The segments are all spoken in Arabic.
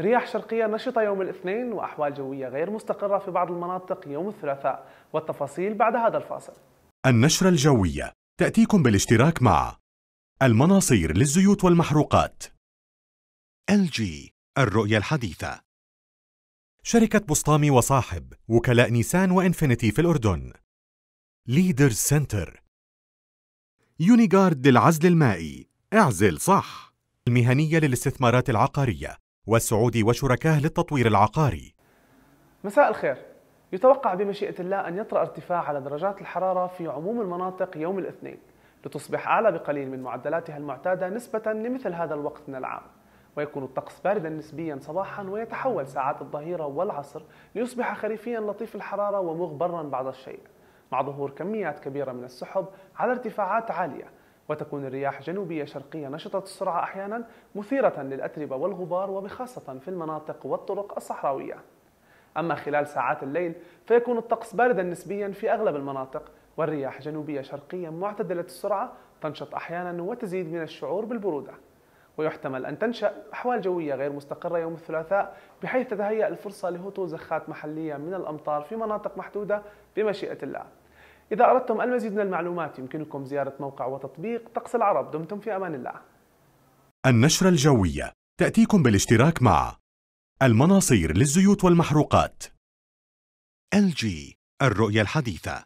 رياح شرقية نشطة يوم الاثنين وأحوال جوية غير مستقرة في بعض المناطق يوم الثلاثاء والتفاصيل بعد هذا الفاصل النشرة الجوية تأتيكم بالاشتراك مع المناصير للزيوت والمحروقات LG الرؤية الحديثة شركة بسطامي وصاحب وكلاء نيسان وإنفينيتي في الأردن ليدر سنتر يونيغارد للعزل المائي اعزل صح المهنية للاستثمارات العقارية والسعود وشركاه للتطوير العقاري مساء الخير يتوقع بمشيئة الله أن يطرأ ارتفاع على درجات الحرارة في عموم المناطق يوم الاثنين لتصبح أعلى بقليل من معدلاتها المعتادة نسبة لمثل هذا الوقت من العام ويكون الطقس باردا نسبيا صباحا ويتحول ساعات الظهيرة والعصر ليصبح خريفيا لطيف الحرارة ومغبرا بعض الشيء مع ظهور كميات كبيرة من السحب على ارتفاعات عالية وتكون الرياح جنوبية شرقية نشطة السرعة أحيانا مثيرة للأتربة والغبار وبخاصة في المناطق والطرق الصحراوية أما خلال ساعات الليل فيكون الطقس باردا نسبيا في أغلب المناطق والرياح جنوبية شرقية معتدلة السرعة تنشط أحيانا وتزيد من الشعور بالبرودة ويحتمل أن تنشأ أحوال جوية غير مستقرة يوم الثلاثاء بحيث تتهيأ الفرصة لهطول زخات محلية من الأمطار في مناطق محدودة بمشيئة الله إذا أردتم المزيد من المعلومات يمكنكم زيارة موقع وتطبيق طقس العرب دمتم في أمان الله النشرة الجوية تأتيكم بالاشتراك مع المناصير للزيوت والمحروقات LG الرؤية الحديثة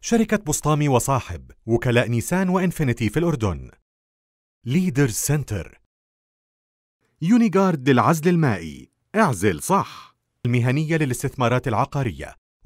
شركة بسطامي وصاحب وكلاء نيسان وإنفينيتي في الأردن ليدر سنتر يونيغارد للعزل المائي اعزل صح المهنية للاستثمارات العقارية